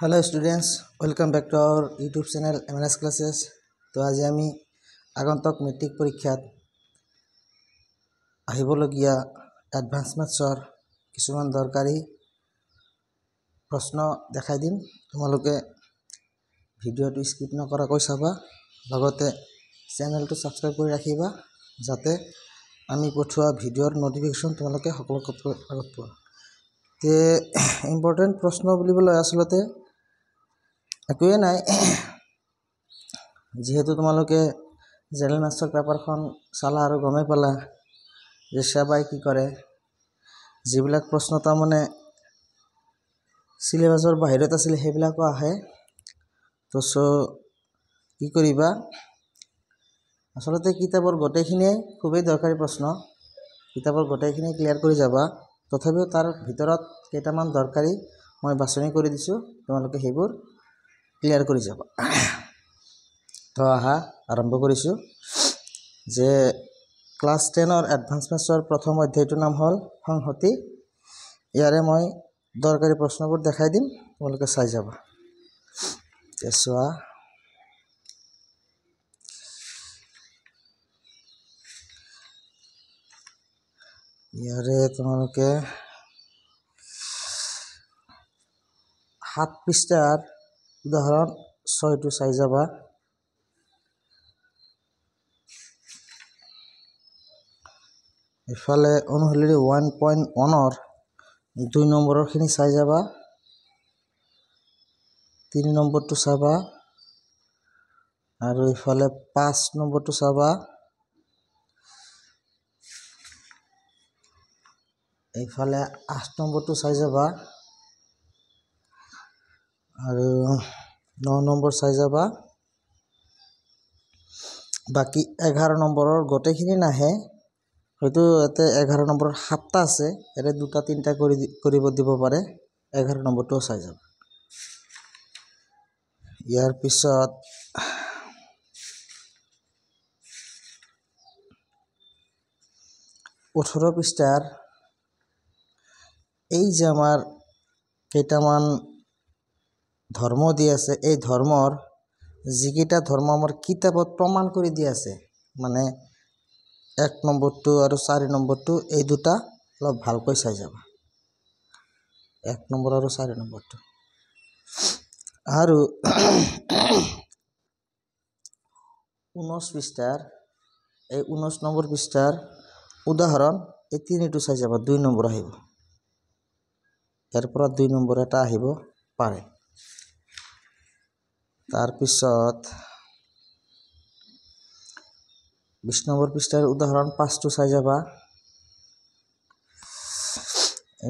hello' students welcome back to our YouTube channel M N S classes তো আজি আমি আগন্তক মেট্ৰিক পৰীক্ষাত আহিবলগীয়া এডভান্স মেথছৰ কিছুমান দৰকাৰী প্ৰশ্ন দেখাই দিম তোমালোকে ভিডিঅ'টো স্কিপ নকৰাকৈ চাবা লগতে চেনেলটো ছাবস্ক্ৰাইব কৰি ৰাখিবা যাতে আমি পঠোৱা ভিডিঅ'ৰ ন'টিফিকেশ্যন তোমালোকে সকলো আগত পোৱা তে ইম্পৰ্টেণ্ট প্ৰশ্ন বুলিবলৈ আচলতে একোৱে নাই যিহেতু তোমালোকে জেনেৰেল মাষ্টৰ পেপাৰখন চালা আৰু গমেই পালা যে সেৱাই কি কৰে যিবিলাক প্ৰশ্ন তাৰমানে চিলেবাছৰ বাহিৰত আছিলে সেইবিলাকো আহে তো চ' কি কৰিবা আচলতে কিতাপৰ গোটেইখিনিয়ে খুবেই দৰকাৰী প্ৰশ্ন কিতাপৰ গোটেইখিনিয়ে ক্লিয়াৰ কৰি যাবা তথাপিও তাৰ ভিতৰত কেইটামান দৰকাৰী মই বাছনি কৰি দিছোঁ তোমালোকে সেইবোৰ ক্লিয়াৰ কৰি যাব তো আহা আৰম্ভ কৰিছোঁ যে ক্লাছ টেনৰ এডভান্স মেথছৰ প্ৰথম অধ্যায়টোৰ নাম হ'ল সংহতি ইয়াৰে মই দৰকাৰী প্ৰশ্নবোৰ দেখাই দিম তোমালোকে চাই যাবা চোৱা সাত পৃষ্ঠাৰ উদাহরণ ছয় চাই যাবা ইফালে অনুশীলনী ওৱান পইণ্ট ওৱানৰ দুই নম্বৰৰখিনি চাই যাবা তিনি নম্বৰটো চাবা আৰু ইফালে পাঁচ নম্বৰটো চাবা এইফালে আঠ নম্বৰটো চাই যাবা আৰু ন নম্বৰ চাই যাবা বাকী এঘাৰ নম্বৰৰ গোটেইখিনি নাহে হয়তো ইয়াতে এঘাৰ নম্বৰৰ সাতটা আছে ইয়াতে দুটা তিনিটা কৰি কৰিব দিব পাৰে এঘাৰ নম্বৰটোও চাই যাব ইয়াৰ পিছত ওঠৰ পৃষ্ঠাৰ এই যে আমাৰ কেইটামান ধৰ্ম দি আছে এই ধৰ্মৰ যিকেইটা ধৰ্ম আমাৰ কিতাপত প্ৰমাণ কৰি দি আছে মানে এক নম্বৰটো আৰু চাৰি নম্বৰটো এই দুটা অলপ ভালকৈ চাই যাবা এক নম্বৰ আৰু চাৰি নম্বৰটো আৰু ঊনৈছ পৃষ্ঠাৰ এই ঊনৈছ নম্বৰ পৃষ্ঠাৰ উদাহৰণ এই তিনিটো চাই যাবা দুই নম্বৰ আহিব ইয়াৰ পৰা দুই নম্বৰ এটা আহিব পাৰে তাৰপিছত বিশ নম্বৰ পৃষ্ঠাৰ উদাহৰণ পাঁচটো চাই যাবা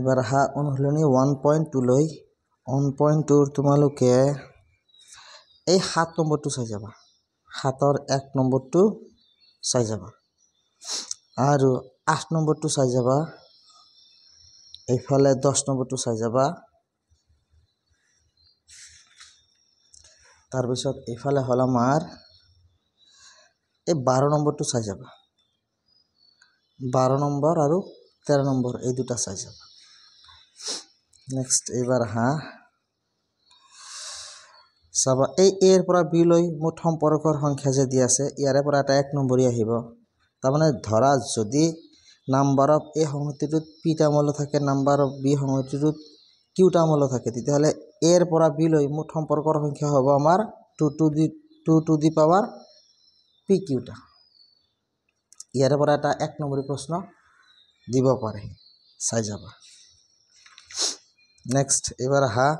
এইবাৰ হা অনুশীলনী ওৱান পইণ্ট টুলৈ ওৱান পইণ্ট টুৰ তোমালোকে এই সাত নম্বৰটো চাই যাবা সাতৰ এক নম্বৰটো চাই যাবা আৰু আঠ নম্বৰটো চাই যাবা এইফালে দহ নম্বৰটো চাই যাবা তাৰপিছত এইফালে হ'ল আমাৰ এই বাৰ নম্বৰটো চাই যাবা বাৰ নম্বৰ আৰু তেৰ নম্বৰ এই দুটা চাই যাবা নেক্সট এইবাৰ হা চাবা এই এৰ পৰা বিলৈ মোৰ সম্পৰ্কৰ সংখ্যা যে দি আছে ইয়াৰে পৰা এটা এক নম্বৰী আহিব তাৰমানে ধৰা যদি নাম্বাৰ অফ এ সংহতিটোত পিটা মলো থাকে নাম্বাৰ অফ বি সংহতিটোত কিউটা মলো থাকে তেতিয়াহ'লে এৰ পৰা বিলৈ মুঠ সম্পৰ্কৰ সংখ্যা হ'ব আমাৰ two to the two to the power P কিউটা ইয়াৰ পৰা এটা এক নম্বৰী প্ৰশ্ন দিব পাৰে চাই যাবা নেক্সট এইবাৰ আহা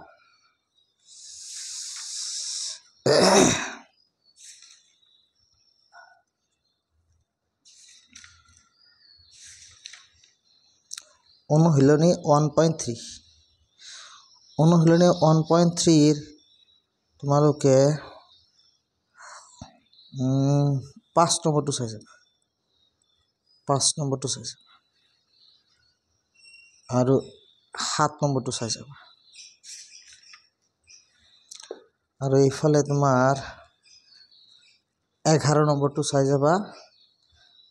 অনুশীলনী ওৱান পইণ্ট থ্ৰী অনুশীলনী ওৱান পইণ্ট থ্ৰীৰ তোমালোকে পাঁচ নম্বৰটো চাইছা পাঁচ নম্বৰটো চাইছা আৰু সাত নম্বৰটো চাই যাবা আৰু এইফালে তোমাৰ এঘাৰ নম্বৰটো চাই যাবা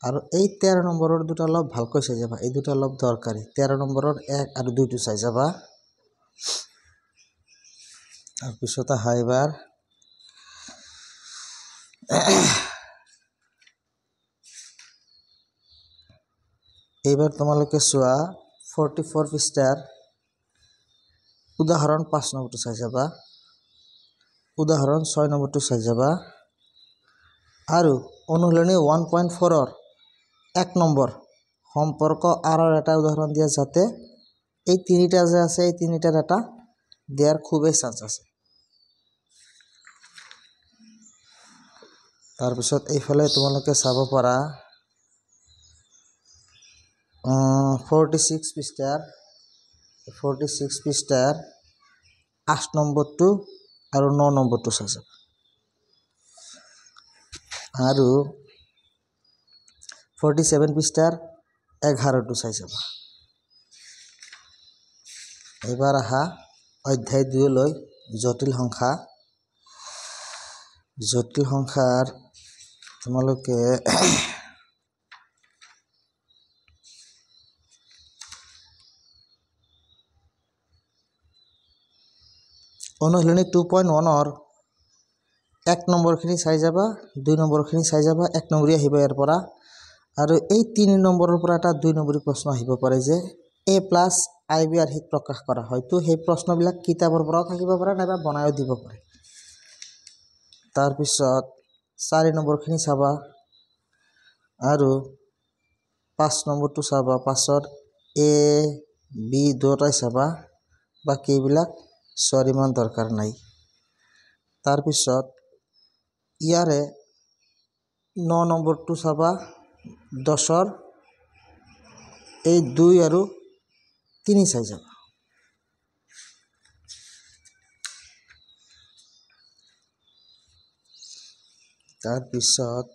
আৰু এই তেৰ নম্বৰৰ দুটা অলপ ভালকৈ চাই যাবা এই দুটা অলপ দৰকাৰী তেৰ নম্বৰৰ এক আৰু দুইটো চাই যাবা তাৰপিছত আহা এইবাৰ এইবাৰ তোমালোকে চোৱা ফৰ্টি ফ'ৰ পৃষ্ঠাৰ উদাহৰণ পাঁচ নম্বৰটো চাই যাবা উদাহৰণ ছয় নম্বৰটো চাই যাবা আৰু অনুশীলনী ওৱান পইণ্ট ফ'ৰৰ এক নম্বৰ সম্পৰ্ক আঁৰৰ এটা উদাহৰণ দিয়া যাতে এই তিনিটা যে আছে এই তিনিটাৰ এটা দিয়াৰ খুবেই চান্স আছে তাৰপিছত এইফালে তোমালোকে চাব পাৰা ফৰ্টি ছিক্স পৃষ্ঠাৰ ফৰ্টি ছিক্স পৃষ্ঠাৰ আঠ নম্বৰটো আৰু ন নম্বৰটো চাইছা আৰু ফৰ্টি ছেভেন পৃষ্ঠাৰ এঘাৰটো চাই চাবা এইবাৰ আহা অধ্যায় দুইলৈ জটিল সংখ্যা জটিল সংসাৰ তোমালোকে অনুশীলনী টু পইণ্ট ওৱানৰ এক নম্বৰখিনি চাই যাবা দুই নম্বৰখিনি চাই যাবা এক নম্বৰী আহিব ইয়াৰ পৰা আৰু এই তিনি নম্বৰৰ পৰা এটা দুই নম্বৰী প্ৰশ্ন আহিব পাৰে যে এ প্লাছ আই বি আৰ্হিত প্ৰকাশ কৰা হয়তো সেই প্ৰশ্নবিলাক কিতাপৰ পৰাও থাকিব পাৰে নাইবা বনায়ো দিব পাৰে তাৰপিছত চাৰি নম্বৰখিনি চাবা আৰু পাঁচ নম্বৰটো চাবা পাছত এ বি দুয়োটাই চাবা বাকীবিলাক চোৱাৰ ইমান দৰকাৰ নাই তাৰপিছত ইয়াৰে ন নম্বৰটো চাবা দহৰ এই দুই আৰু তিনি চাই যাবা তাৰপিছত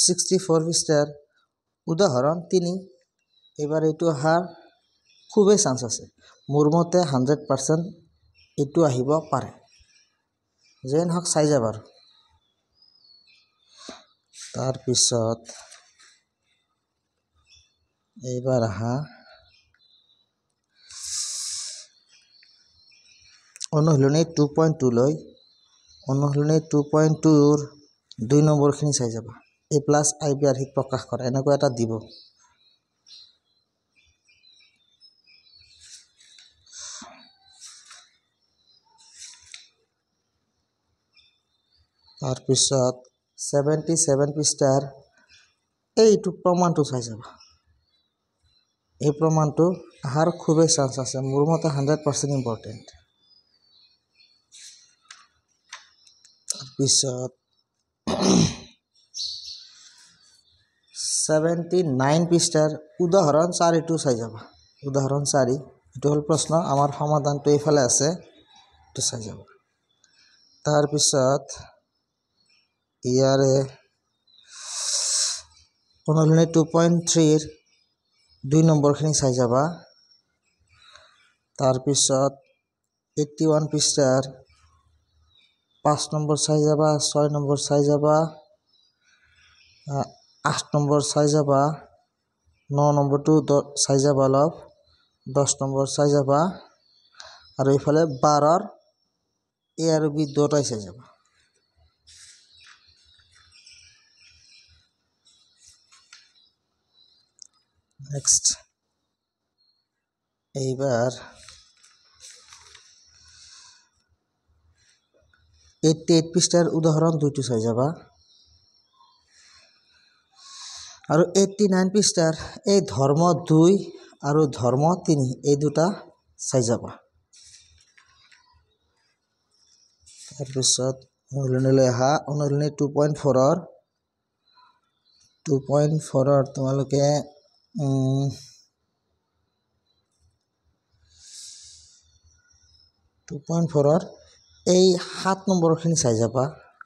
ছিক্সটি ফ'ৰ পিষ্টাৰ উদাহৰণ তিনি এইবাৰ এইটো অহাৰ খুবেই চান্স আছে মোৰ মতে হাণ্ড্ৰেড পাৰ্চেণ্ট এইটো আহিব পাৰে যেই নহওক চাই যাব আৰু তাৰপিছত এইবাৰ অহা অনুশীলনী টু পইণ্ট টুলৈ অনুশীলনে টু পইণ্ট টুৰ দুই নম্বৰখিনি চাই যাব এ প্লাছ আই বি আৰ্হিত প্ৰকাশ কৰা এনেকুৱা এটা দিব তাৰপিছত ছেভেণ্টি ছেভেন পৃষ্ঠাৰ এইটো প্ৰমাণটো চাই যাবা এই প্ৰমাণটো অহাৰ খুবেই চান্স আছে মোৰ মতে হাণ্ড্ৰেড পাৰ্চেণ্ট ইম্পৰ্টেণ্ট পিছত ছেভেণ্টি নাইন পৃষ্ঠাৰ উদাহৰণ চাৰিটো চাই যাবা উদাহৰণ চাৰি এইটো হ'ল প্ৰশ্ন আমাৰ সমাধানটো এইফালে আছে এইটো চাই যাব তাৰপিছত ইয়াৰে পোন্ধৰ টু পইণ্ট থ্ৰীৰ দুই নম্বৰখিনি চাই যাবা তাৰপিছত এইটি ওৱান পৃষ্ঠাৰ পাঁচ নম্বর চাই যাবা ছয় নম্বর চাই যাবা আট নম্বর চাই যাবা ন নম্বৰটো দ চাই যাবা অলপ দহ নম্বৰ চাই যাবা আৰু এইফালে বাৰৰ এ আৰু বি দুটাই চাই যাবা নেক্সট এইবাৰ এইটটি এইট পৃষ্ঠার উদাহরণ দুইটু চাই যাবা আর এইটটি নাইন পৃষ্ঠার এই ধর্ম দুই আর ধর্ম তিন এই দুটা চাই যাবা তারপর অনুলনীলে অহা অনুলনী টু পয়েন্ট ফোরর টু পয়েন্ট ফোরর তোমালে টু পইণ্ট ফ'ৰৰ এই সাত নম্বৰখিনি চাই যাবা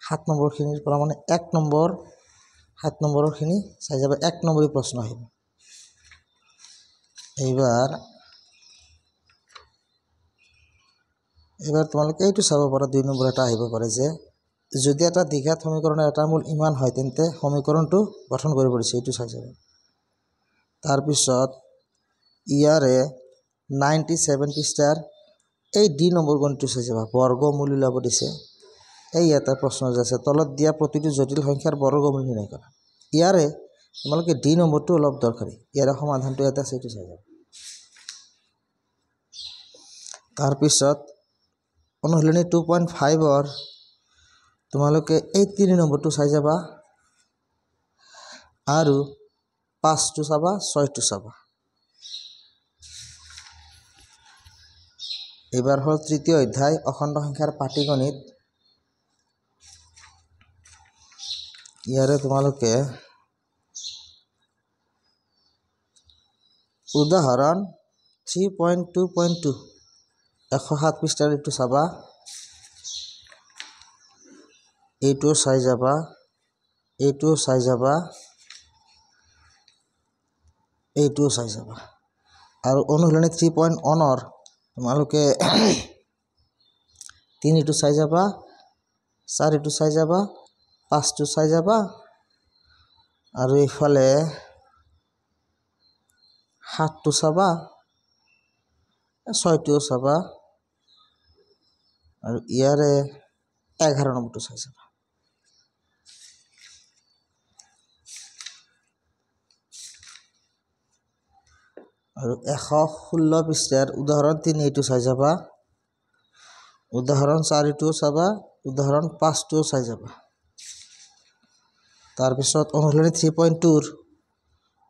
সাত নম্বৰখিনিৰ পৰা মানে এক নম্বৰ সাত নম্বৰৰখিনি চাই যাবা এক নম্বৰী প্ৰশ্ন আহিব এইবাৰ এইবাৰ তোমালোকে এইটো চাব পাৰা দুই নম্বৰ এটা আহিব পাৰে যে যদি এটা দীঘাত সমীকৰণৰ এটা মূল ইমান হয় তেন্তে সমীকৰণটো গঠন কৰিব দিছে এইটো চাই যাব তাৰপিছত ইয়াৰে নাইণ্টি ছেভেন পৃষ্ঠাৰ এই দ্বি নম্বৰ গণিতটো চাই যাবা বৰ্গমূল ওলাব দিছে এই এটা প্ৰশ্ন আছে তলত দিয়া প্ৰতিটো জটিল সংখ্যাৰ বৰ্গমূল নিৰ্ণয় কৰা ইয়াৰে তোমালোকে দ্বি নম্বৰটো অলপ দৰকাৰী ইয়াৰে সমাধানটো এটা আছে এইটো চাই যাবা তাৰপিছত অনুশীলনী টু পইণ্ট ফাইভৰ তোমালোকে এই তিনি নম্বৰটো চাই যাবা আৰু পাঁচটো চাবা ছয়টো চাবা এইবার হল তৃতীয় অধ্যায় অখণ্ড সংখ্যার পাটিগণিত ইয়ারে তোমালকে উদাহরণ three point two point two এশ সাত পৃষ্ঠার এইটা চাবা এইটো চাই যাবা এইটো চাই যাবা এইটো চাই যাবা আর অনুশীলনী থ্রি পয়েন্ট অনৰ তোমালোকে তিনিটো চাই যাবা চাৰিটো চাই যাবা পাঁচটো চাই যাবা আৰু এইফালে সাতটো চাবা ছয়টোও চাবা আৰু ইয়াৰে এঘাৰ নম্বৰটো চাই যাবা আৰু এশ ষোল্ল পৃষ্ঠাৰ উদাহৰণ তিনিটো চাই যাবা উদাহৰণ চাৰিটোও চাবা উদাহৰণ পাঁচটোও চাই যাবা তাৰপিছত অনুশীলনী থ্ৰী পইণ্ট টুৰ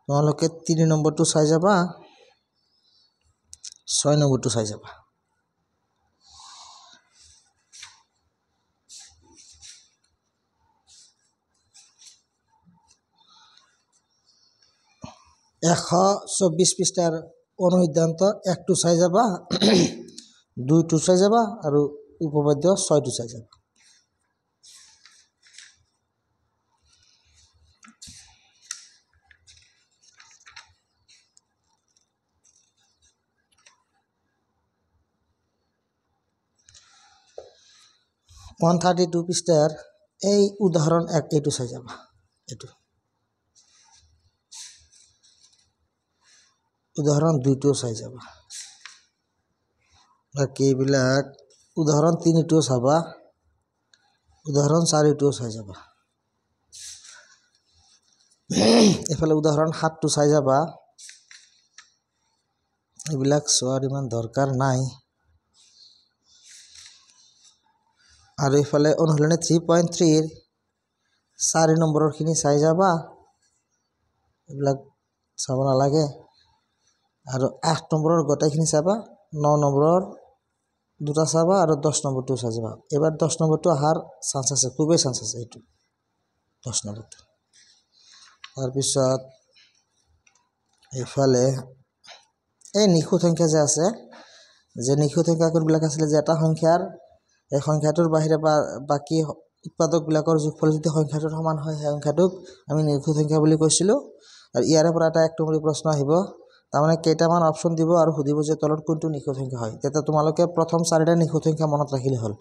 তোমালোকে তিনি নম্বৰটো চাই যাবা ছয় নম্বৰটো চাই যাবা এশ চৌব্বিছ পৃষ্ঠাৰ অনুসিদ্ধান্ত একটো চাই যাবা দুইটো চাই যাবা আৰু উপবাদ্য ছয়টো চাই যাবা ওৱান থাৰ্টি টু পৃষ্ঠাৰ এই উদাহৰণ এক এইটো চাই যাবা এইটো উদাহৰণ দুইটো চাই যাবা বাকী এইবিলাক উদাহৰণ তিনিটো চাবা উদাহৰণ চাৰিটো চাই যাবা এইফালে উদাহৰণ সাতটো চাই যাবা এইবিলাক চোৱাৰ ইমান দৰকাৰ নাই আৰু এইফালে অনুশীলনী থ্ৰী পইণ্ট থ্ৰীৰ চাৰি নম্বৰৰখিনি চাই যাবা এইবিলাক চাব নালাগে আৰু আঠ নম্বৰৰ গোটেইখিনি চাবা ন নম্বৰৰ দুটা চাবা আৰু দহ নম্বৰটো চাই যাবা এইবাৰ দহ নম্বৰটো অহাৰ চান্স আছে খুবেই চান্স আছে এইটো দহ নম্বৰটো তাৰপিছত এইফালে এই নিখুঁত সংখ্যা যে আছে যে নিখুঁত সংখ্যা কোনবিলাক আছিলে যে এটা সংখ্যাৰ এই সংখ্যাটোৰ বাহিৰে বা বাকী উৎপাদকবিলাকৰ যুগ যোগফল যদি সংখ্যাটোৰ সমান হয় সেই সংখ্যাটোক আমি নিখুঁত সংখ্যা বুলি কৈছিলোঁ আৰু ইয়াৰে পৰা এটা এক নম্বৰী প্ৰশ্ন আহিব তাৰমানে কেইটামান অপশ্যন দিব আৰু সুধিব যে তলত কোনটো নিশুত সংখ্যা হয় তেতিয়া তোমালোকে প্ৰথম চাৰিটা নিশুত সংখ্যা মনত ৰাখিলে হ'ল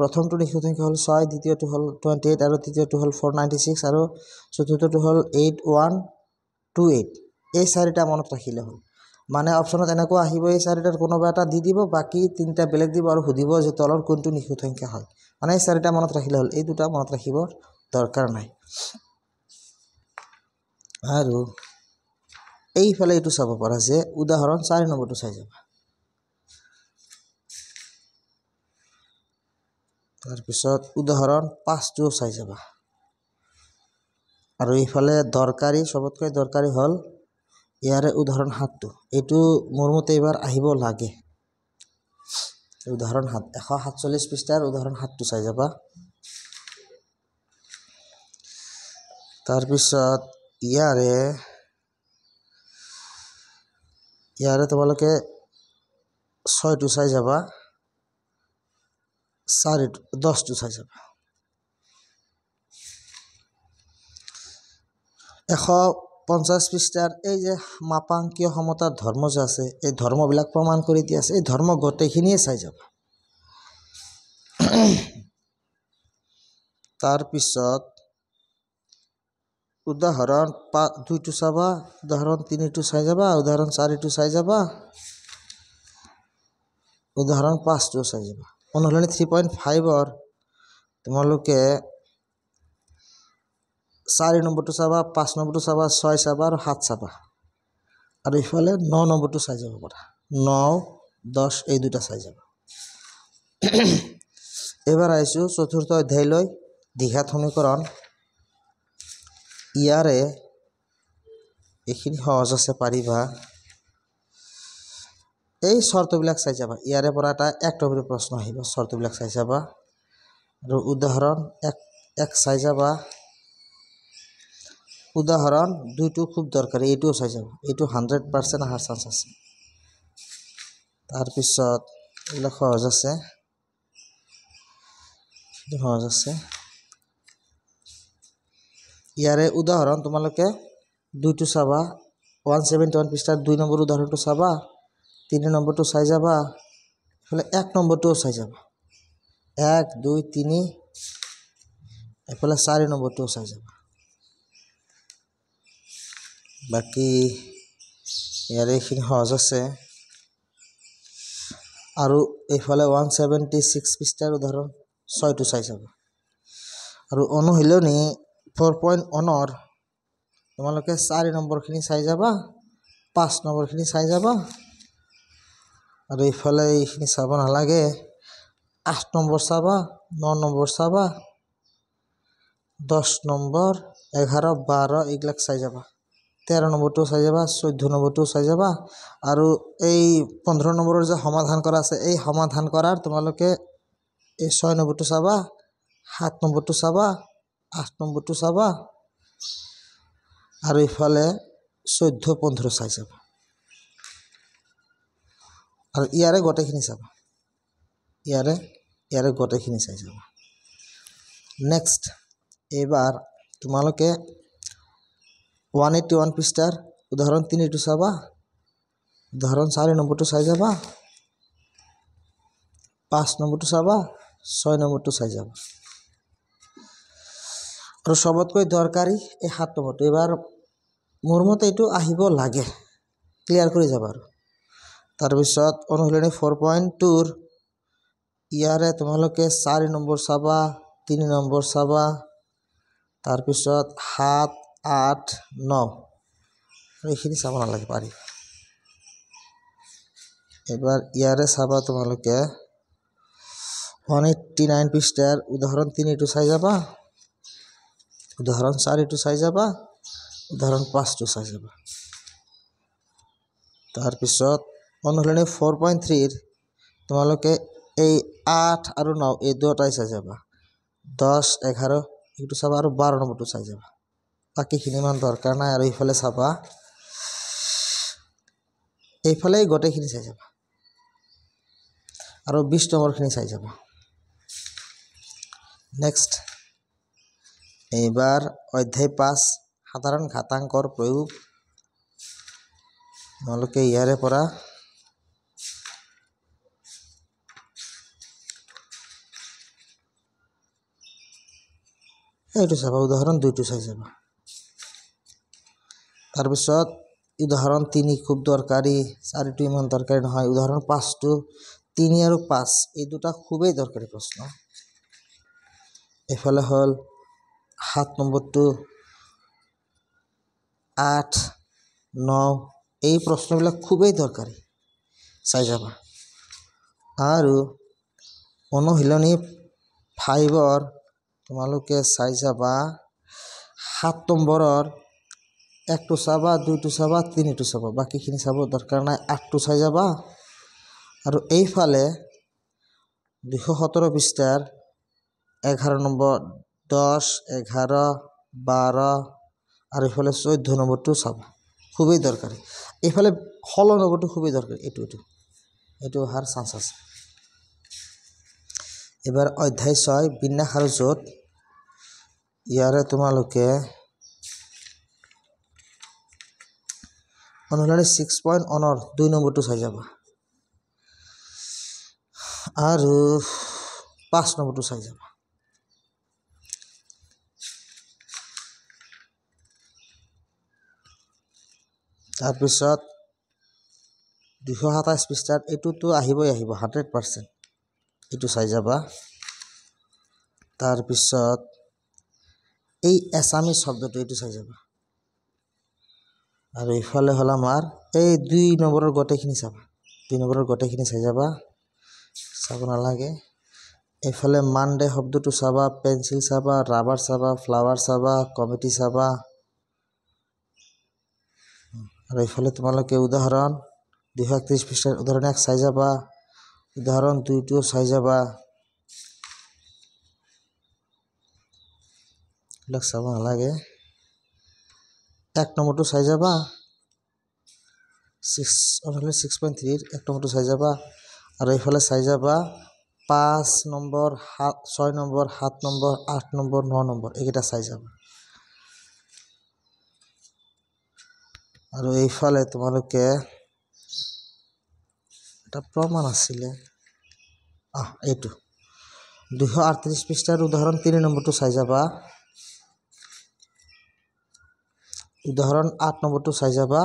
প্ৰথমটো নিশুত সংখ্যা হ'ল ছয় দ্বিতীয়টো হ'ল টুৱেণ্টি এইট আৰু তৃতীয়টো হ'ল ফ'ৰ নাইণ্টি ছিক্স আৰু চতুৰ্থটো হ'ল এইট ওৱান টু এইট এই চাৰিটা মনত ৰাখিলে হ'ল মানে অপশ্যনত এনেকুৱা আহিব এই চাৰিটাত কোনোবা এটা দি দিব বাকী তিনিটা বেলেগ দিব আৰু সুধিব যে তলৰ কোনটো নিশুত সংখ্যা হয় মানে এই চাৰিটা মনত ৰাখিলে হ'ল এই দুটা মনত ৰাখিব দৰকাৰ নাই আৰু এইফালে এইটো চাব পাৰা যে উদাহৰণ চাৰি নম্বৰটো চাই যাবা তাৰপিছত উদাহৰণ পাঁচটোও চাই যাবা আৰু এইফালে দৰকাৰী চবতকৈ দৰকাৰী হ'ল ইয়াৰে উদাহৰণ সাতটো এইটো মোৰ মতে এইবাৰ আহিব লাগে উদাহৰণ সাত এশ সাতচল্লিছ পৃষ্ঠাৰ উদাহৰণ সাতটো চাই যাবা তাৰপিছত ইয়াৰে ইয়াৰে তোমালোকে ছয়টো চাই যাবা চাৰিটো দহটো চাই যাবা এশ পঞ্চাছ পৃষ্ঠাৰ এই যে মাপাংকীয় সমতাৰ ধৰ্ম যে আছে এই ধৰ্মবিলাক প্ৰমাণ কৰি দিয়া আছে এই ধৰ্ম গোটেইখিনিয়ে চাই যাব তাৰপিছত উদাহৰণ দুইটো চাবা উদাহৰণ তিনিটো চাই যাবা উদাহৰণ চাৰিটো চাই যাবা উদাহৰণ পাঁচটো চাই যাবা অনুশীলনী থ্ৰী পইণ্ট ফাইভৰ তোমালোকে চাৰি নম্বৰটো চাবা পাঁচ নম্বৰটো চাবা ছয় চাবা আৰু সাত চাবা আৰু ইফালে ন নম্বৰটো চাই যাব পাৰা ন দহ এই দুটা চাই যাবা এবাৰ আহিছোঁ চতুৰ্থ অধ্যায়লৈ লয় দীঘা সমীকৰণ ইয়াৰে এইখিনি সহজ আছে পাৰিবা এই চৰ্তবিলাক চাই যাবা ইয়াৰে পৰা এটা এক নম্বৰী প্ৰশ্ন আহিব চৰ্তবিলাক চাই যাবা আৰু উদাহৰণ এক এক চাই যাবা উদাহৰণ দুইটো খুব দৰকাৰী এইটোও চাই যাব এইটো হাণ্ড্ৰেড পাৰ্চেণ্ট অহাৰ চান্স আছে তাৰপিছত এইবিলাক সহজ আছে সহজ আছে ইয়াৰে উদাহৰণ তোমালোকে দুইটো চাবা ওৱান ছেভেণ্টি ওৱান পৃষ্ঠাৰ দুই নম্বৰ উদাহৰণটো চাবা তিনি নম্বৰটো চাই যাবা এইফালে এক নম্বৰটোও চাই যাবা এক দুই তিনি এইফালে চাৰি নম্বৰটোও চাই যাবা বাকী ইয়াৰে এইখিনি সহজ আছে আৰু এইফালে ওৱান ছেভেণ্টি ছিক্স পৃষ্ঠাৰ উদাহৰণ ছয়টো চাই যাবা আৰু অনুশীলনী ফ'ৰ পইণ্ট ওৱানৰ তোমালোকে চাৰি নম্বৰখিনি চাই যাবা পাঁচ নম্বৰখিনি চাই যাবা আৰু এইফালে এইখিনি চাব নালাগে আঠ নম্বৰ চাবা ন নম্বৰ চাবা দহ নম্বৰ এঘাৰ বাৰ এইবিলাক চাই যাবা তেৰ নম্বৰটো চাই যাবা চৈধ্য নম্বৰটো চাই যাবা আৰু এই পোন্ধৰ নম্বৰৰ যে সমাধান কৰা আছে এই সমাধান কৰাৰ তোমালোকে এই ছয় নম্বৰটো চাবা সাত নম্বৰটো চাবা আঠ নম্বৰটো চাবা আৰু ইফালে চৈধ্য পোন্ধৰ চাই চাবা আৰু ইয়াৰে গোটেইখিনি চাবা ইয়াৰে ইয়াৰে গোটেইখিনি চাই যাবা নেক্সট এইবাৰ তোমালোকে ওৱান এইটি ওৱান পৃষ্ঠাৰ উদাহৰণ তিনিটো চাবা উদাহৰণ চাৰি নম্বৰটো চাই যাবা পাঁচ নম্বৰটো চাবা ছয় নম্বৰটো চাই যাবা আৰু চবতকৈ দৰকাৰী এই হাত নম্বৰটো এইবাৰ মোৰ মতে এইটো আহিব লাগে ক্লিয়াৰ কৰি যাবা আৰু তাৰপিছত অনুশীলনী ফ'ৰ পইণ্ট টুৰ ইয়াৰে তোমালোকে চাৰি নম্বৰ চাবা তিনি নম্বৰ চাবা তাৰপিছত সাত আঠ ন এইখিনি চাব নালাগে পাৰি এবার ইয়ারে চাবা তোমালোকে ওয়ান এইট্টি নাইন পৃষ্ঠার উদাহরণ তিনি এই চাই যাবা উদাহৰণ চাৰিটু চাই যাবা উদাহৰণ পাঁচটু চাই যাবা তাৰপিছত অনুশীলনী ফোৰ পইণ্ট থ্ৰীৰ তোমালোকে এই আঠ আৰু ন এই দুটাই চাই যাবা দহ এঘাৰ এইটো চাবা আৰু বাৰ নম্বৰটো চাই যাবা বাকীখিনি ইমান দৰকাৰ নাই আৰু এইফালে চাবা এইফালেই গোটেইখিনি চাই যাবা আৰু বিছ নম্বৰখিনি চাই যাবা নেক্সট এইবার অধ্যায় পাঁচ সাধারণ ঘাতাঙ্কর প্রয়োগ আপনাদের ইয়ারে পড়া এইটু চাবা উদাহরণ দুইটু চাই যাবা তারপর উদাহরণ তিনি খুব দরকারি চারিটু ইমান দরকারি নহয় উদাহরণ পাঁচটু তিনি আর পাঁচ এই দুটা খুবই দরকারি প্রশ্ন এফালে হল সাত নম্বৰটো আঠ ন এই প্ৰশ্নবিলাক খুবেই দৰকাৰী চাই যাবা আৰু অনুশীলনী ফাইভৰ তোমালোকে চাই যাবা সাত নম্বৰৰ একটো চাবা দুইটো চাবা তিনিটো চাবা বাকীখিনি চাব দৰকাৰ নাই আঠটো চাই যাবা আৰু এইফালে দুশ সোতৰ পৃষ্ঠাৰ এঘাৰ নম্বৰ দহ এঘাৰ বাৰ আৰু এইফালে চৈধ্য নম্বৰটো চাব খুবেই দৰকাৰী এইফালে ষোল্ল নম্বৰটো খুবেই দৰকাৰী এইটো এইটো এইটো অহাৰ চান্স আছে এইবাৰ অধ্যায় ছয় বিন্যাস আৰু য'ত ইয়াৰে তোমালোকে অনুসৰণে ছিক্স পইণ্ট ওৱানৰ দুই নম্বৰটো চাই যাবা আৰু পাঁচ নম্বৰটো চাই যাবা তাৰপিছত দুশ সাতাইছ পৃষ্ঠাত এইটোতো আহিবই আহিব হাণ্ড্ৰেড পাৰ্চেণ্ট এইটো চাই যাবা তাৰপিছত এই এচামিজ শব্দটো এইটো চাই যাবা আৰু এইফালে হ'ল আমাৰ এই দুই নম্বৰৰ গোটেইখিনি চাবা দুই নম্বৰৰ গোটেইখিনি চাই যাবা চাব নালাগে এইফালে মানডে শব্দটো চাবা পেঞ্চিল চাবা ৰাবাৰ চাবা ফ্লাৱাৰ চাবা কমিটি চাবা ৰাইফলে তোমালোকে উদাহৰণ দুশ একত্ৰিছ পৃষ্ঠাৰ উদাহৰণ এক চাই যাবা উদাহৰণ দুইটো চাই যাবা এইবিলাক চাব নালাগে এক নম্বৰটো চাই যাবা ছিক্স অনলি ছিক্স পইণ্ট থ্ৰীৰ এক নম্বৰটো চাই যাবা আৰু এইফালে চাই যাবা পাঁচ নম্বৰ সাত ছয় নম্বৰ সাত নম্বৰ আঠ নম্বৰ ন নম্বৰ এইকেইটা চাই যাবা আৰু এইফালে তোমালোকে এটা প্ৰমাণ আছিলে আহ এইটো দুশ আঠত্ৰিছ পৃষ্ঠাৰ উদাহৰণ তিনি নম্বৰটো চাই যাবা উদাহৰণ আঠ নম্বৰটো চাই যাবা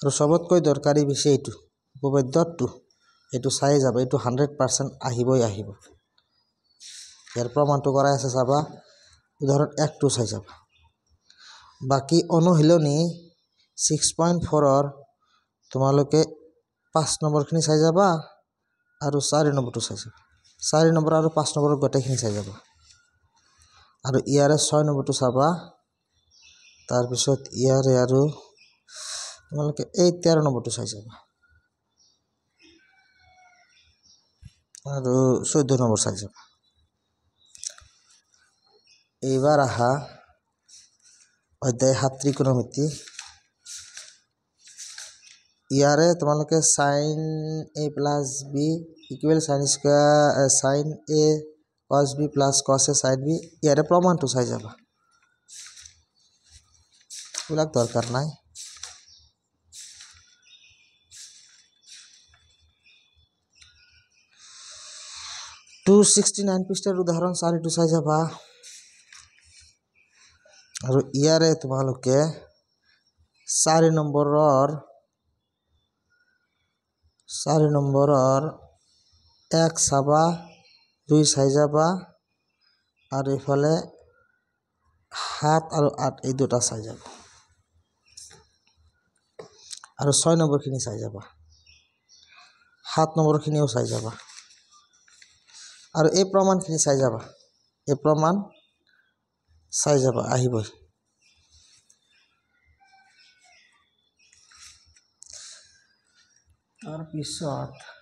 আৰু চবতকৈ দৰকাৰী বেছি এইটো উপপাদ্যটো এইটো চাই যাবা এইটো হাণ্ড্ৰেড পাৰ্চেণ্ট আহিবই আহিব ইয়াৰ প্ৰমাণটো কৰাই আছে চাবা উদাহৰণ একটো চাই যাবা বাকী অনুশীলনী ছিক্স পইণ্ট ফ'ৰৰ তোমালোকে পাঁচ নম্বৰখিনি চাই যাবা আৰু চাৰি নম্বৰটো চাই যাবা চাৰি নম্বৰ আৰু পাঁচ নম্বৰৰ গোটেইখিনি চাই যাবা আৰু ইয়াৰে ছয় নম্বৰটো চাবা তাৰপিছত ইয়াৰে আৰু তোমালোকে এই তেৰ নম্বৰটো চাই যাবা আৰু চৈধ্য নম্বৰ চাই যাবা এইবাৰ আহা অধ্যায় সাত্ৰিকোণমিতি ইয়াৰে তোমালোকে sine A plus B equal sine square sine A cos B plus কছ এ চাইন বি ইয়াৰে প্ৰমাণটো চাই যাবা এইবিলাক দৰকাৰ নাই টু ছিক্সটি নাইন পৃষ্ঠাৰ উদাহৰণ চাৰিটো চাই যাবা আৰু ইয়াৰে তোমালোকে চাৰি নম্বৰৰ চাৰি নম্বৰৰ এক চাবা দুই চাই যাবা আৰু এইফালে সাত আৰু আঠ এই দুটা চাই যাবা আৰু ছয় নম্বৰখিনি চাই যাবা সাত নম্বৰখিনিও চাই যাবা আৰু এই প্ৰমাণখিনি চাই যাবা এই প্ৰমাণ চাই যাবা আহিবই পিছত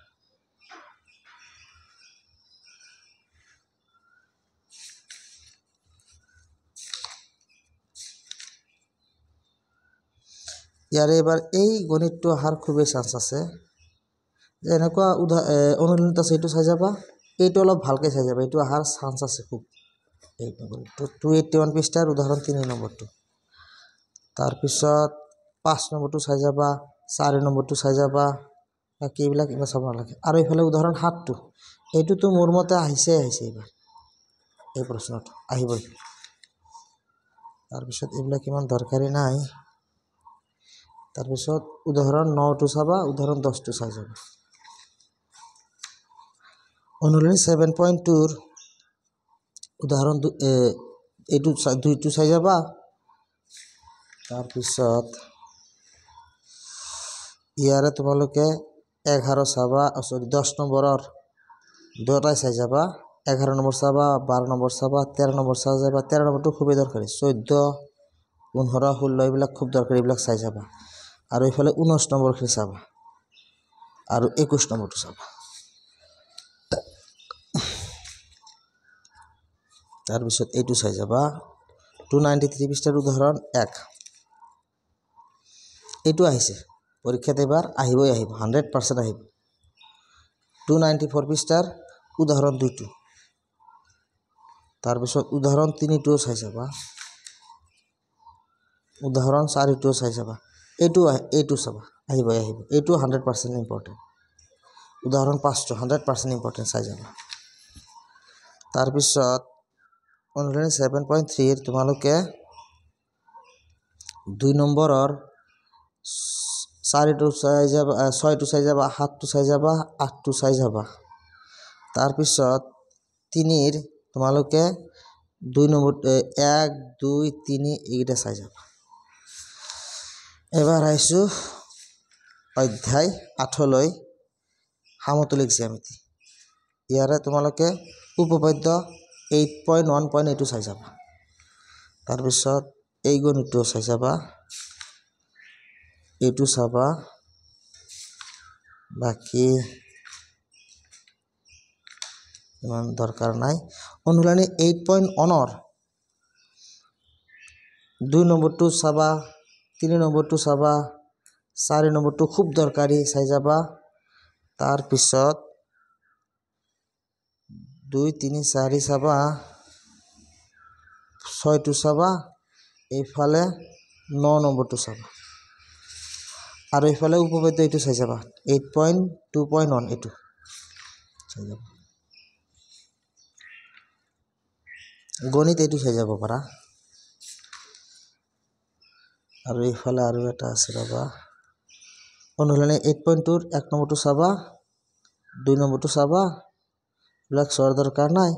ইয়াৰে এইবাৰ এই গণিতটো অহাৰ খুবেই চান্স আছে যে এনেকুৱা উদা অনুদানত আছে এইটো চাই যাবা এইটো অলপ ভালকৈ চাই যাবা এইটো অহাৰ চান্স আছে খুব এইটো টু এইটি ওৱান পৃষ্ঠাৰ উদাহৰণ তিনি নম্বৰটো তাৰপিছত পাঁচ নম্বৰটো চাই যাবা চাৰি নম্বৰটো চাই যাবা বাকী এইবিলাক এইবাৰ চাব নালাগে আৰু এইফালে উদাহৰণ সাতটো এইটোতো মোৰ মতে আহিছে আহিছে এইবাৰ এই প্ৰশ্নত আহিব তাৰপিছত এইবিলাক ইমান দৰকাৰী নাই তাৰপিছত উদাহৰণ নটো চাবা উদাহৰণ দহটো চাই যাব অনুলী ছেভেন পইণ্ট টুৰ উদাহৰণ এইটো দুইটো চাই যাবা তাৰপিছত ইয়াৰে তোমালোকে এঘাৰ চাবা চৰি দহ নম্বৰৰ দুটাই চাই যাবা এঘাৰ নম্বৰ চাবা বাৰ নম্বৰ চাবা তেৰ নম্বৰ চাই যাবা তেৰ নম্বৰটো খুবেই দৰকাৰী চৈধ্য পোন্ধৰ ষোল্ল এইবিলাক খুব দৰকাৰী এইবিলাক চাই যাবা আৰু এইফালে ঊনৈছ নম্বৰখিনি চাবা আৰু একৈছ নম্বৰটো চাবা তাৰপিছত এইটো চাই যাবা টু নাইণ্টি থ্ৰী পৃষ্ঠাৰ উদাহৰণ এক এইটো আহিছে পৰীক্ষাত এইবাৰ আহিবই আহিব হাণ্ড্ৰেড পাৰ্চেণ্ট আহিব টু নাইণ্টি ফ'ৰ পিষ্টাৰ উদাহৰণ দুইটো তাৰপিছত উদাহৰণ তিনিটোও চাই চাবা উদাহৰণ চাৰিটোও চাই চাবা এইটো এইটো চাবা আহিবই আহিব এইটো হাণ্ড্ৰেড পাৰ্চেণ্ট ইম্পৰ্টেণ্ট উদাহৰণ পাঁচটো হাণ্ড্ৰেড পাৰ্চেণ্ট ইম্পৰ্টেণ্ট চাই যাবা তাৰপিছত অনলাইন ছেভেন পইণ্ট থ্ৰীৰ তোমালোকে দুই নম্বৰৰ চাৰিটো চাই যাবা ছয়টো চাই যাবা সাতটো চাই যাবা আঠটো চাই যাবা তাৰপিছত তিনিৰ তোমালোকে দুই নম্বৰ এক দুই তিনি এইকেইটা চাই যাবা এবাৰ আহিছোঁ অধ্যায় আঠলৈ সামতলিক জ্যামিতি ইয়াৰে তোমালোকে উপপাদ্য এইট পইণ্ট ওৱান পইণ্ট এইটো চাই যাবা তাৰপিছত এই গণিতটো চাই যাবা এইটো চাবা বাকী ইমান দৰকাৰ নাই অনুলানি এইট পইণ্ট ওৱানৰ দুই নম্বৰটো চাবা তিনি নম্বৰটো চাবা চাৰি নম্বৰটো খুব দৰকাৰী চাই যাবা তাৰপিছত দুই তিনি চাৰি চাবা ছয়টো চাবা এইফালে ন নম্বৰটো চাবা আৰু এইফালে উপপাদ্য এইটো চাই যাবা eight point two point one এইটো চাই যাব গণিত এইটো চাই যাব পাৰা আৰু এইফালে আৰু এটা আছে ৰ'বা অনুশীলনে এইট পয়েন্ট টুর এক নম্বৰটো চাবা দুই নম্বৰটো চাবা এইবিলাক চোৱাৰ দৰকাৰ নাই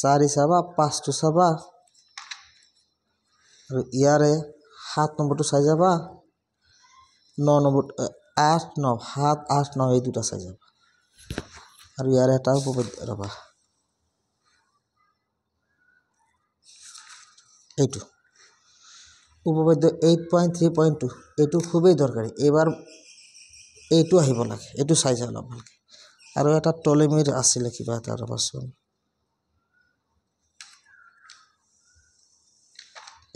চাৰি চাবা পাঁচটো চাবা আৰু ইয়াৰে সাত নম্বৰটো চাই যাবা ন নম্বৰ আঠ ন সাত আঠ ন এই দুটা চাই যাবা আৰু ইয়াৰ এটা উপপাদ্য ৰ'বা এইটো উপপাদ্য eight point three point two এইটো খুবেই দৰকাৰী এইবাৰ এইটো আহিব লাগে এইটো চাই যাওঁ আপোনালোকে আৰু এটা টলেমিৰ আছিলে কিবা এটা ৰ'বাচোন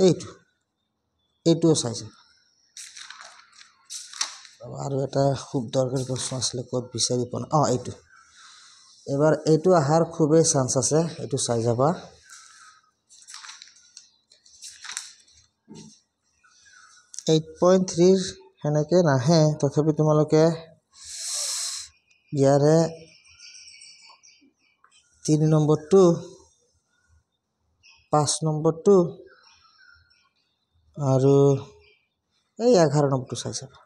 এইটো এইটোও চাই যাওঁ আৰু এটা খুব দৰকাৰী প্ৰশ্ন আছিলে ক'ত বিচাৰি পোৱা নাই অঁ এইটো এইবাৰ এইটো অহাৰ খুবেই চান্স আছে এইটো চাই যাবা এইট পইণ্ট থ্ৰীৰ সেনেকৈ নাহে তথাপি তোমালোকে ইয়াৰে তিনি নম্বৰটো পাঁচ নম্বৰটো আৰু এই এঘাৰ নম্বৰটো চাই যাবা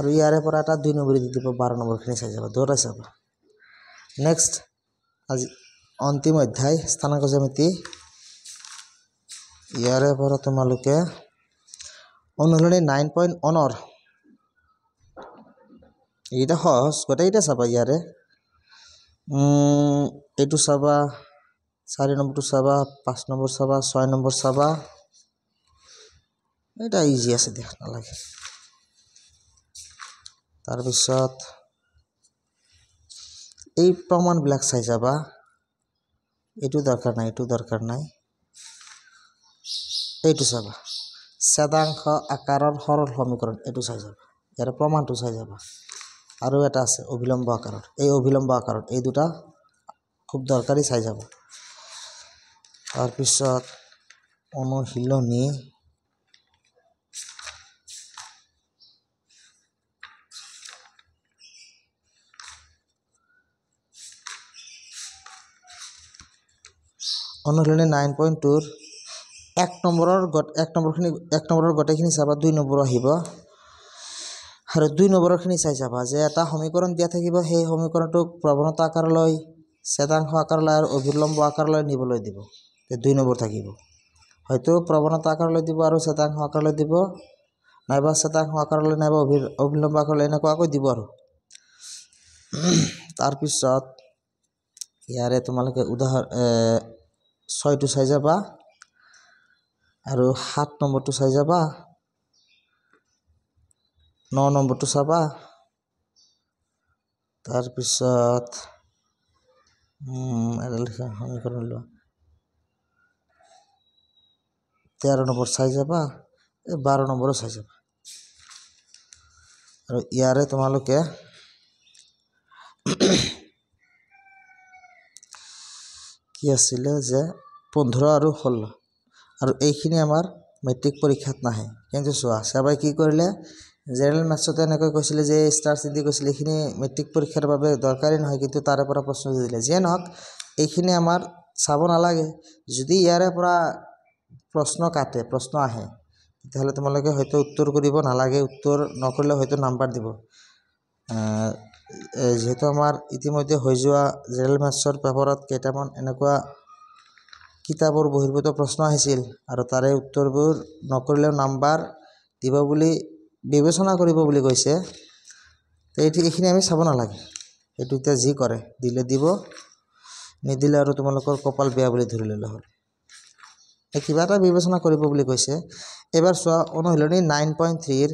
আৰু ইয়াৰে পৰা এটা দুই নম্বৰী দি দিব বাৰ নম্বৰখিনি চাই যাব দৌৰাই চাব নেক্সট আজি অন্তিম অধ্যায় স্থানাংক জ্যামিতি ইয়াৰে পৰা তোমালোকে অনুশীলনী নাইন পইণ্ট ওৱানৰ এইকেইটা সহজ গোটেইকেইটা চাবা ইয়াৰে এইটো চাবা চাৰি নম্বৰটো চাবা পাঁচ নম্বৰ চাবা ছয় নম্বৰ চাবা এটা ইজি আছে দিয়া নালাগে তাৰপিছত এই প্ৰমাণবিলাক চাই যাবা এইটো দৰকাৰ নাই এইটো দৰকাৰ নাই এইটো চাবা চেদাংশ আকাৰৰ সৰল সমীকৰণ এইটো চাই যাবা ইয়াৰে প্ৰমাণটো চাই যাবা আৰু এটা আছে অবিলম্ব আকাৰত এই অবিলম্ব আকাৰত এই দুটা খুব দৰকাৰী চাই যাব তাৰপিছত অনুশীলনী অনুশীলনী নাইন পইণ্ট টুৰ এক নম্বৰৰ গ এক নম্বৰখিনি এক নম্বৰৰ গোটেইখিনি চাবা দুই নম্বৰ আহিব আৰু দুই নম্বৰৰখিনি চাই চাবা যে এটা সমীকৰণ দিয়া থাকিব সেই সমীকৰণটোক প্ৰৱণতা আকাৰলৈ চেদাংশ আকাৰলৈ আৰু অভিলম্ব আকাৰলৈ নিবলৈ দিব দুই নম্বৰ থাকিব হয়তো প্ৰৱণতা আকাৰলৈ দিব আৰু চেদাংশ আকাৰলৈ দিব নাইবা চেদাংশ আকাৰলৈ নাইবা অভি অভিলম্ব আকাৰলৈ এনেকুৱাকৈ দিব আৰু তাৰপিছত ইয়াৰে তোমালোকে উদাহৰণ ছয়টো চাই যাবা আৰু সাত নম্বৰটো চাই যাবা ন নম্বৰটো চাবা তাৰপিছত লিখা সমীকৰণ লোৱা তেৰ নম্বৰ চাই যাবা এই বাৰ নম্বৰো চাই যাবা আৰু ইয়াৰে তোমালোকে কি আছিলে যে পোন্ধৰ আৰু ষোল্ল আৰু এইখিনি আমাৰ মেট্ৰিক পৰীক্ষাত নাহে কিন্তু চোৱা চাবাই কি কৰিলে জেনেৰেল মেথছতে এনেকৈ কৈছিলে যে ষ্টাৰ চিন্তি কৈছিলে এইখিনি মেট্ৰিক পৰীক্ষাৰ বাবে দৰকাৰী নহয় কিন্তু তাৰে পৰা প্ৰশ্ন দিলে যিয়ে নহওক এইখিনি আমাৰ চাব নালাগে যদি ইয়াৰে পৰা প্ৰশ্ন কাটে প্ৰশ্ন আহে তেতিয়াহ'লে তোমালোকে হয়তো উত্তৰ কৰিব নালাগে উত্তৰ নকৰিলে হয়তো নাম্বাৰ দিব যিহেতু আমাৰ ইতিমধ্যে হৈ যোৱা জেনেৰেল মেটছৰ পেপাৰত কেইটামান এনেকুৱা কিতাপৰ বহিৰ্ভূত প্ৰশ্ন আহিছিল আৰু তাৰে উত্তৰবোৰ নকৰিলেও নাম্বাৰ দিব বুলি বিবেচনা কৰিব বুলি কৈছে এইটো এইখিনি আমি চাব নালাগে এইটো এতিয়া যি কৰে দিলে দিব নিদিলে আৰু তোমালোকৰ কপাল বেয়া বুলি ধৰি ল'লে হ'ল এই কিবা এটা বিবেচনা কৰিব বুলি কৈছে এইবাৰ চোৱা অনুশীলনী নাইন পইণ্ট থ্ৰীৰ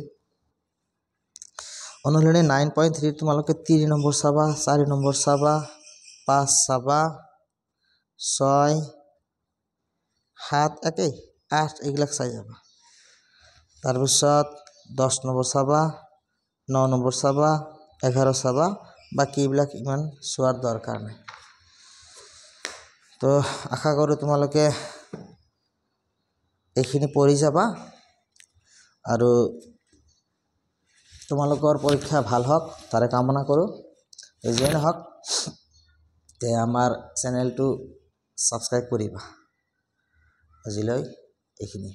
অনুশীলনী নাইন পইণ্ট থ্ৰী তোমালোকে তিনি নম্বৰ চাবা চাৰি নম্বৰ চাবা পাঁচ চাবা ছয় সাত একেই আঠ এইবিলাক চাই যাবা তাৰপিছত দহ নম্বৰ চাবা ন নম্বৰ চাবা এঘাৰ চাবা বাকী এইবিলাক ইমান চোৱাৰ দৰকাৰ নাই তো আশা কৰোঁ তোমালোকে এইখিনি পঢ়ি যাবা আৰু তোমালোকৰ পৰীক্ষা ভাল হওক তাৰে কামনা কৰোঁ যিয়ে নহওক তে আমাৰ চেনেলটো ছাবস্ক্ৰাইব কৰিবা আজিলৈ এইখিনি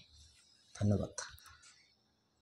ধন্যবাদ